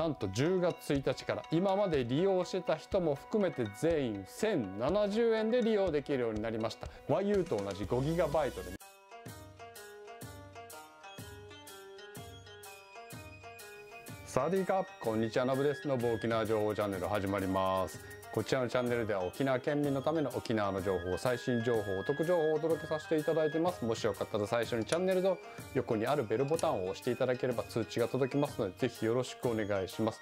なんと10月1日から今まで利用してた人も含めて全員1070円で利用できるようになりました YU と同じ 5GB でサワディーカこんにちは、のブです。のぶ沖縄情報チャンネル始まります。こちらのチャンネルでは沖縄県民のための沖縄の情報、最新情報、お得情報をお届けさせていただいてます。もしよかったら最初にチャンネルの横にあるベルボタンを押していただければ通知が届きますので、是非よろしくお願いします。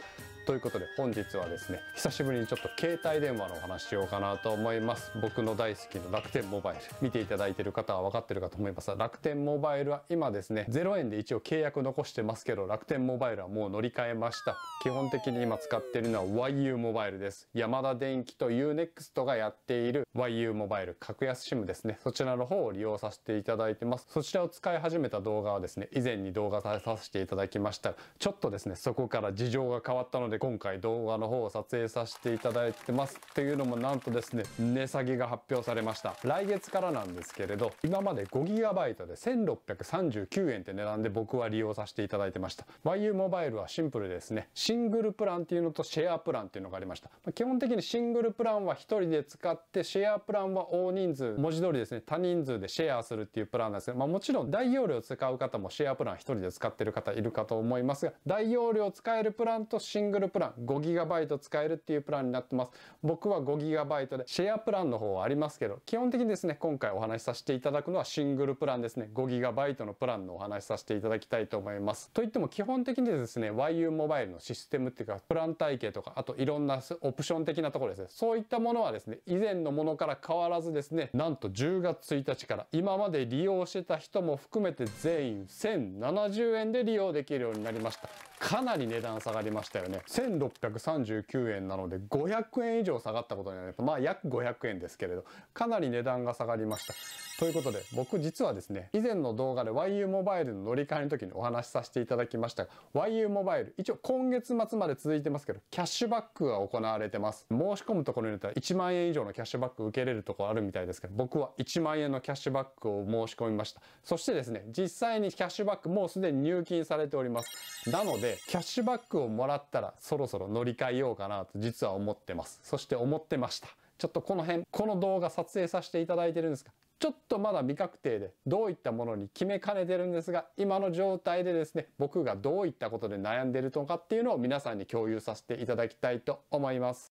ということで本日はですね久しぶりにちょっと携帯電話のお話しようかなと思います僕の大好きな楽天モバイル見ていただいてる方は分かってるかと思います楽天モバイルは今ですね0円で一応契約残してますけど楽天モバイルはもう乗り換えました基本的に今使ってるのは YU モバイルです山田電機と UNEXT がやっている YU モバイル格安 SIM ですねそちらの方を利用させていただいてますそちらを使い始めた動画はですね以前に動画させていただきましたちょっとですねそこから事情が変わったのでで今回動画の方を撮影させていただいてますっていうのもなんとですね値下げが発表されました来月からなんですけれど今まで 5GB で1639円って値段で僕は利用させていただいてました YU モバイルはシンプルですねシングルプランっていうのとシェアプランっていうのがありました、ま基本的にシングルプランは1人で使ってシェアプランは大人数文字通りですね多人数でシェアするっていうプランなんですけど、まあ、もちろん大容量使う方もシェアプラン1人で使ってる方いるかと思いますが大容量使えるプランとシングルプラン 5GB 使えるっていうプランになってます。僕は 5GB で、シェアプランの方はありますけど、基本的にですね、今回お話しさせていただくのはシングルプランですね。5GB のプランのお話しさせていただきたいと思います。といっても基本的にですね、YU モバイルのシステムっていうか、プラン体系とか、あといろんなオプション的なところですね。そういったものはですね、以前のものから変わらずですね、なんと10月1日から今まで利用してた人も含めて全員1070円で利用できるようになりました。かなり値段下がりましたよね。1639円なので500円以上下がったことになりままあ約500円ですけれど、かなり値段が下がりました。ということで、僕実はですね、以前の動画で YU モバイルの乗り換えの時にお話しさせていただきましたが、YU モバイル、一応今月末まで続いてますけど、キャッシュバックが行われてます。申し込むところによっては1万円以上のキャッシュバック受けれるところあるみたいですけど、僕は1万円のキャッシュバックを申し込みました。そしてですね、実際にキャッシュバックもうすでに入金されております。なので、キャッシュバックをもらったら、そろそろ乗り換えようかなと実は思ってます。そして思ってました。ちょっとこの辺、この動画撮影させていただいてるんですが、ちょっとまだ未確定でどういったものに決めかねてるんですが、今の状態でですね、僕がどういったことで悩んでるのかっていうのを皆さんに共有させていただきたいと思います。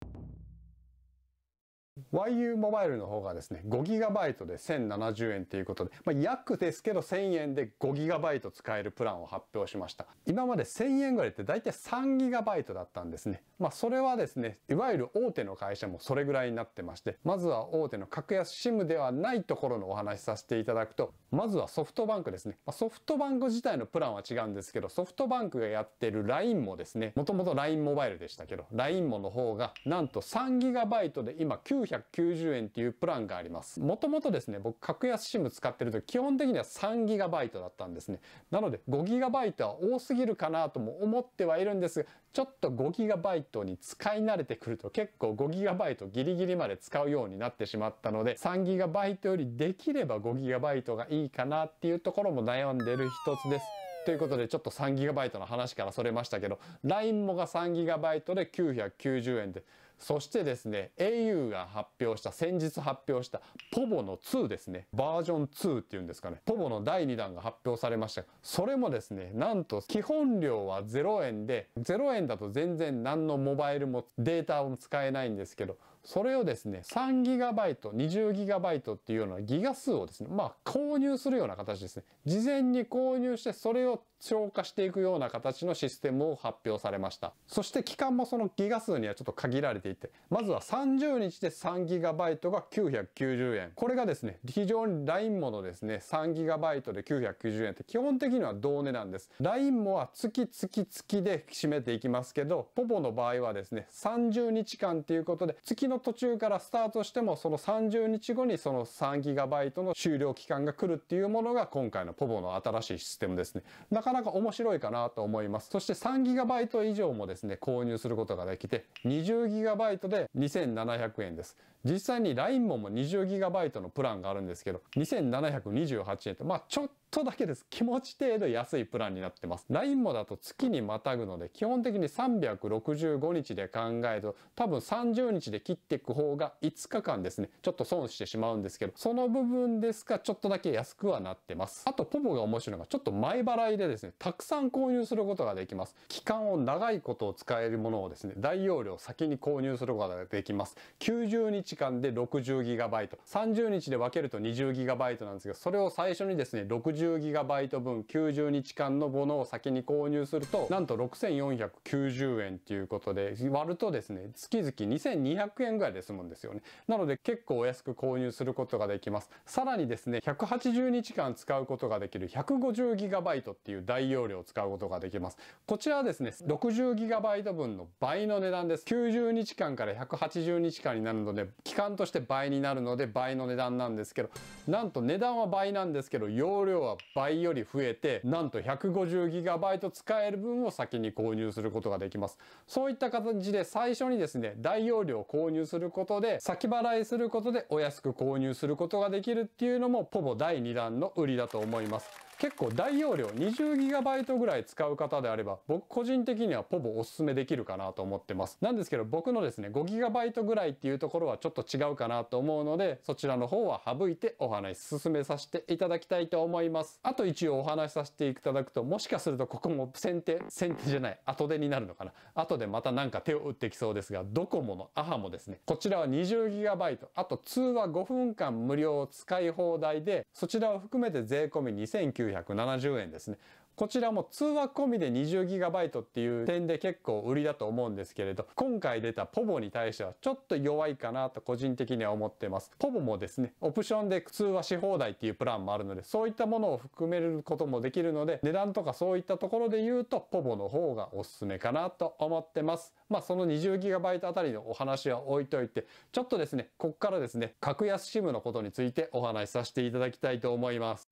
YU モバイルの方がですね、5GB で1070円ということで、まあ、約ですけど1000円で 5GB 使えるプランを発表しました。今まで1000円ぐらいって大体 3GB だったんですね。まあ、それはですね、いわゆる大手の会社もそれぐらいになってまして、まずは大手の格安 SIM ではないところのお話しさせていただくと、まずはソフトバンクですね。ソフトバンク自体のプランは違うんですけど、ソフトバンクがやってる LINE もですね、もともと LINE モバイルでしたけど、LINE もの方が、なんと 3GB で今990円っていうプランがあります。もともとですね、僕格安 SIM 使ってると基本的には 3GB だったんですね。なので 5GB は多すぎるかなとも思ってはいるんですが、ちょっと 5GB に使い慣れてくると結構 5GB ギリギリまで使うようになってしまったので、3GB よりできれば 5GB がいいいいかなっていうところも悩んでる一つです。ということでちょっと 3GB の話からそれましたけど LINE もが 3GB で990円でそしてですね、au が発表した、先日発表した、ポボの2ですね。バージョン2っていうんですかね。ポボの第2弾が発表されました。それもですね、なんと基本料は0円で、0円だと全然何のモバイルもデータも使えないんですけど、それをですね、3GB、20GB っていうようなギガ数をですね、まあ購入するような形ですね。事前に購入してそれを消化していくような形のシステムを発表されました。そして期間もそのギガ数にはちょっと限られていて、まずは30日で 3GB が990円。これがですね、非常に LINE ものですね、3GB で990円って基本的には同値なんです。LINE もは月月月で締めていきますけど、ポポの場合はですね、30日間っていうことで、月の途中からスタートしても、その30日後にその 3GB の終了期間が来るっていうものが今回のポポの新しいシステムですね。なかなか面白いかなと思います。そして 3GB 以上もですね、購入することができて、20GB 20GB で2700円です。実際に LINE もも 20GB のプランがあるんですけど、2728円と、まあちょっととだけです。気持ち程度安いプランになってます。LINE もだと月にまたぐので、基本的に365日で考えると、多分30日で切っていく方が5日間ですね、ちょっと損してしまうんですけど、その部分ですが、ちょっとだけ安くはなってます。あと、ポポが面白いのが、ちょっと前払いでですね、たくさん購入することができます。期間を長いことを使えるものをですね、大容量先に購入することができます。90日間で 60GB、30日で分けると 20GB なんですけど、それを最初にですね、60 60GB 分90日間のものを先に購入すると、なんと6490円っていうことで、割るとですね、月々2200円ぐらいですもんですよね。なので結構お安く購入することができます。さらにですね、180日間使うことができる 150GB っていう大容量を使うことができます。こちらはですね、60GB 分の倍の値段です。90日間から180日間になるので、期間として倍になるので倍の値段なんですけど、なんと値段は倍なんですけど、容量は倍より増えて、なんと 150GB 使える分を先に購入することができます。そういった形で最初にですね、大容量を購入することで、先払いすることでお安く購入することができるっていうのも、ポボ第2弾の売りだと思います。結構大容量 20GB ぐらい使う方であれば僕個人的にはポボおすすめできるかなと思ってます。なんですけど僕のですね 5GB ぐらいっていうところはちょっと違うかなと思うのでそちらの方は省いてお話し進めさせていただきたいと思います。あと一応お話しさせていただくともしかするとここも先手先手じゃない後手になるのかな後でまたなんか手を打ってきそうですがドコモのアハもですねこちらは 20GB あと通話5分間無料使い放題でそちらを含めて税込み2900 970円ですね。こちらも通話込みで 20GB っていう点で結構売りだと思うんですけれど、今回出た POVO に対してはちょっと弱いかなと個人的には思ってます。p o もですね、オプションで通話し放題っていうプランもあるので、そういったものを含めることもできるので、値段とかそういったところで言うと POVO の方がおすすめかなと思ってます。まあその 20GB あたりのお話は置いといて、ちょっとですね、こっからですね、格安 SIM のことについてお話しさせていただきたいと思います。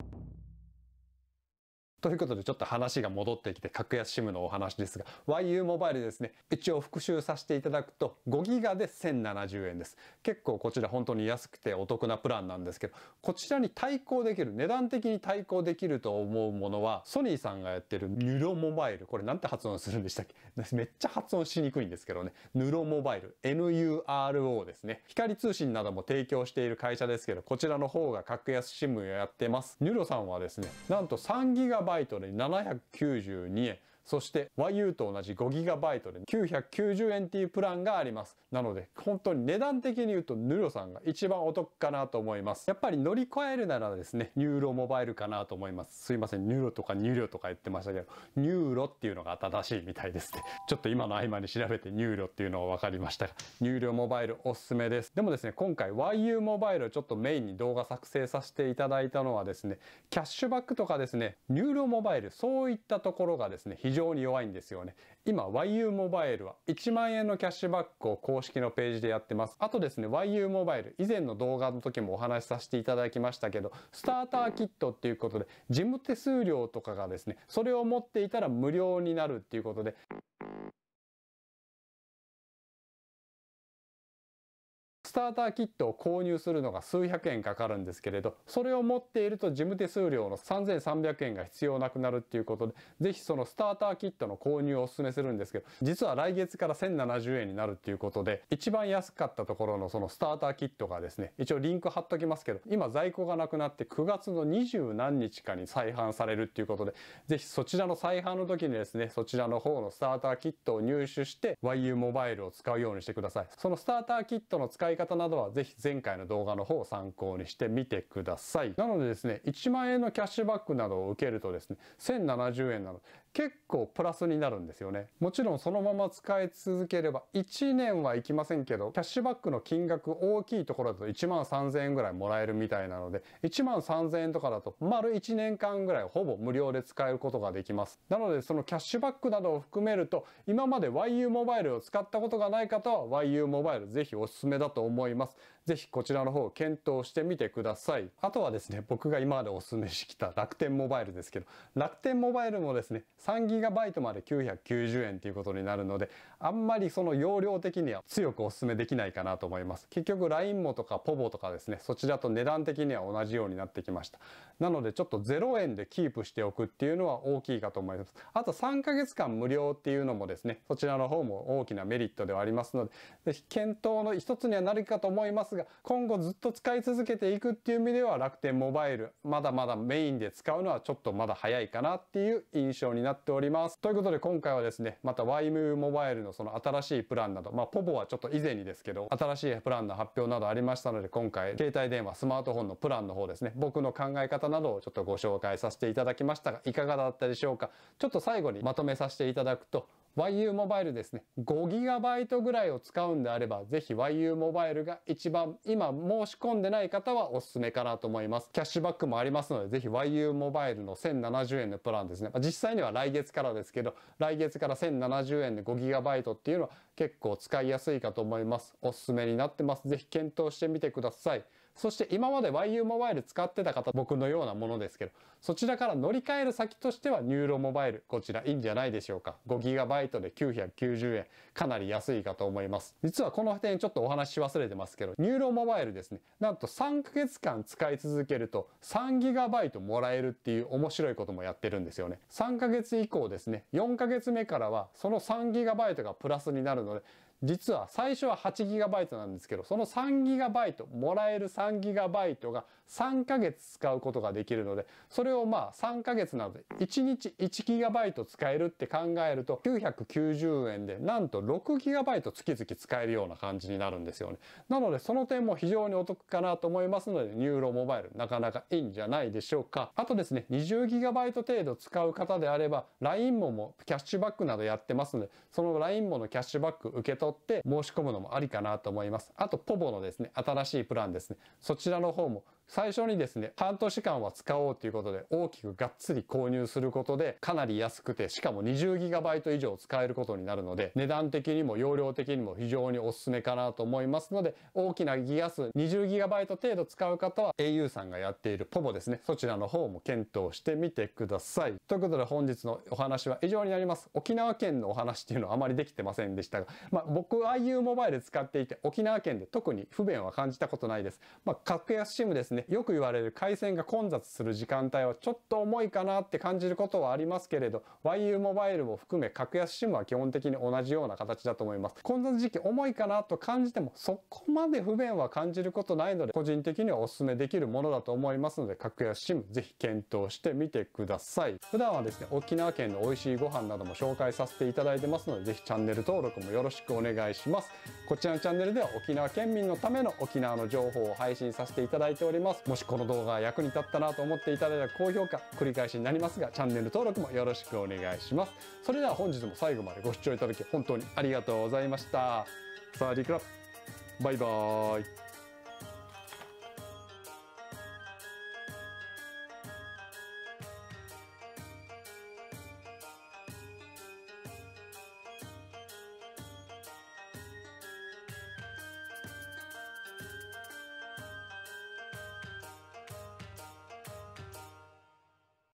ということで、ちょっと話が戻ってきて、格安 SIM のお話ですが、YU モバイルですね。一応復習させていただくと、5ギガで1070円です。結構こちら本当に安くてお得なプランなんですけど、こちらに対抗できる、値段的に対抗できると思うものは、ソニーさんがやってるヌロモバイル。これなんて発音するんでしたっけ めっちゃ発音しにくいんですけどね。ヌロモバイル。NURO ですね。光通信なども提供している会社ですけど、こちらの方が格安 SIM やってます。ヌロさんはですね、なんと3ギガバイトで792円。そして YU と同じ 5GB で990円っていうプランがあります。なので本当に値段的に言うとヌロさんが一番お得かなと思います。やっぱり乗り越えるならですね、ニューロモバイルかなと思います。すいません、ニューロとかニューロとか言ってましたけど、ニューロっていうのが正しいみたいですね。ちょっと今の合間に調べてニューロっていうのを分かりましたが、ニューロモバイルおすすめです。でもですね、今回 YU モバイルをちょっとメインに動画作成させていただいたのはですね、キャッシュバックとかですね、ニューロモバイル、そういったところがですね、非非常に弱いんですよね。今 YU モバイルは1万円のキャッシュバックを公式のページでやってます。あとですね、YU モバイル、以前の動画の時もお話しさせていただきましたけど、スターターキットっていうことで、事務手数料とかがですね、それを持っていたら無料になるっていうことで、スターターキットを購入するのが数百円かかるんですけれど、それを持っていると事務手数料の3300円が必要なくなるっていうことで、ぜひそのスターターキットの購入をお勧めするんですけど、実は来月から1070円になるっていうことで、一番安かったところのそのスターターキットがですね、一応リンク貼っときますけど、今在庫がなくなって9月の二十何日かに再販されるっていうことで、ぜひそちらの再販の時にですね、そちらの方のスターターキットを入手して、YU モバイルを使うようにしてください。そのスターターキットの使い方方などはぜひ前回の動画の方を参考にしてみてください。なのでですね、1万円のキャッシュバックなどを受けるとですね、1070円など、結構プラスになるんですよね。もちろんそのまま使い続ければ1年はいきませんけど、キャッシュバックの金額大きいところだと1万3000円ぐらいもらえるみたいなので、1万3000円とかだと丸1年間ぐらいほぼ無料で使えることができます。なのでそのキャッシュバックなどを含めると、今まで YU モバイルを使ったことがない方は YU モバイルぜひおすすめだと思います。ぜひこちらの方検討してみてください。あとはですね、僕が今までお勧めしてきた楽天モバイルですけど、楽天モバイルもですね、3GB まで990円ということになるので、あんまりその容量的には強くお勧めできないかなと思います。結局 LINE もとか POVO とかですね、そちらと値段的には同じようになってきました。なのでちょっと0円でキープしておくっていうのは大きいかと思います。あと3ヶ月間無料っていうのもですね、そちらの方も大きなメリットではありますので、ぜひ検討の一つにはなるかと思いますますが、今後ずっと使い続けていくっていう意味では楽天モバイル、まだまだメインで使うのはちょっとまだ早いかなっていう印象になっております。ということで今回はですね、また YMU モバイルのその新しいプランなど、まあ、ポボはちょっと以前にですけど、新しいプランの発表などありましたので、今回、携帯電話、スマートフォンのプランの方ですね、僕の考え方などをちょっとご紹介させていただきましたが、いかがだったでしょうか。ちょっと最後にまとめさせていただくと、YU モバイルですね。5GB ぐらいを使うんであれば、ぜひ YU モバイルが一番今申し込んでない方はおすすめかなと思います。キャッシュバックもありますので、ぜひ YU モバイルの1070円のプランですね。実際には来月からですけど、来月から1070円で 5GB っていうのは結構使いやすいかと思います。おすすめになってます。ぜひ検討してみてください。そして今まで YU モバイル使ってた方、僕のようなものですけど、そちらから乗り換える先としてはニューロモバイル、こちらいいんじゃないでしょうか。5GB で990円、かなり安いかと思います。実はこの点ちょっとお話し忘れてますけど、ニューロモバイルですね、なんと3ヶ月間使い続けると 3GB もらえるっていう面白いこともやってるんですよね。3ヶ月以降ですね、4ヶ月目からはその 3GB がプラスになるので、実は最初は 8GB なんですけど、その 3GB、もらえる 3GB が3ヶ月使うことができるので、それをまあ3ヶ月なので1日 1GB 使えるって考えると990円でなんと 6GB 月々使えるような感じになるんですよね。なのでその点も非常にお得かなと思いますので、ニューロモバイルなかなかいいんじゃないでしょうか。あとですね、20GB 程度使う方であれば、LINE ももキャッシュバックなどやってますので、その LINE ものキャッシュバック受け取って申し込むのもありかなと思います。あと、ポボのですね、新しいプランですね。そちらの方も最初にですね、半年間は使おうということで、大きくがっつり購入することで、かなり安くて、しかも 20GB 以上使えることになるので、値段的にも容量的にも非常におすすめかなと思いますので、大きなギガ数 20GB 程度使う方は、au さんがやっている povo ですね、そちらの方も検討してみてください。ということで本日のお話は以上になります。沖縄県のお話っていうのはあまりできてませんでしたが、まあ僕 au モバイル使っていて、沖縄県で特に不便は感じたことないです。まあ格安 SIM ですね、ね、よく言われる回線が混雑する時間帯はちょっと重いかなって感じることはありますけれど、YU モバイルも含め格安 SIM は基本的に同じような形だと思います。混雑時期重いかなと感じても、そこまで不便は感じることないので、個人的にはお勧めできるものだと思いますので、格安 SIM ぜひ検討してみてください。普段はですね、沖縄県の美味しいご飯なども紹介させていただいてますので、ぜひチャンネル登録もよろしくお願いします。こちらのチャンネルでは沖縄県民のための沖縄の情報を配信させていただいております。ます。もしこの動画が役に立ったなと思っていただいたら高評価、繰り返しになりますが、チャンネル登録もよろしくお願いします。それでは本日も最後までご視聴いただき本当にありがとうございました。さあ、リクラ、バイバーイ。